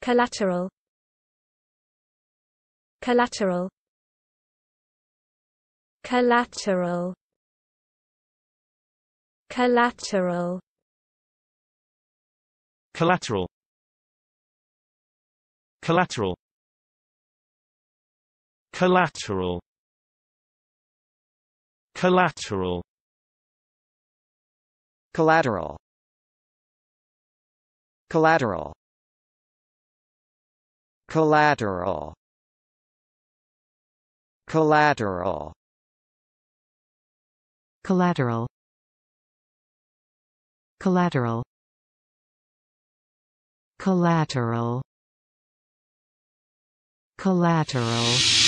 Collateral Collateral Collateral Collateral Collateral Collateral Collateral Collateral Collateral Collateral Collateral Collateral Collateral Collateral Collateral Collateral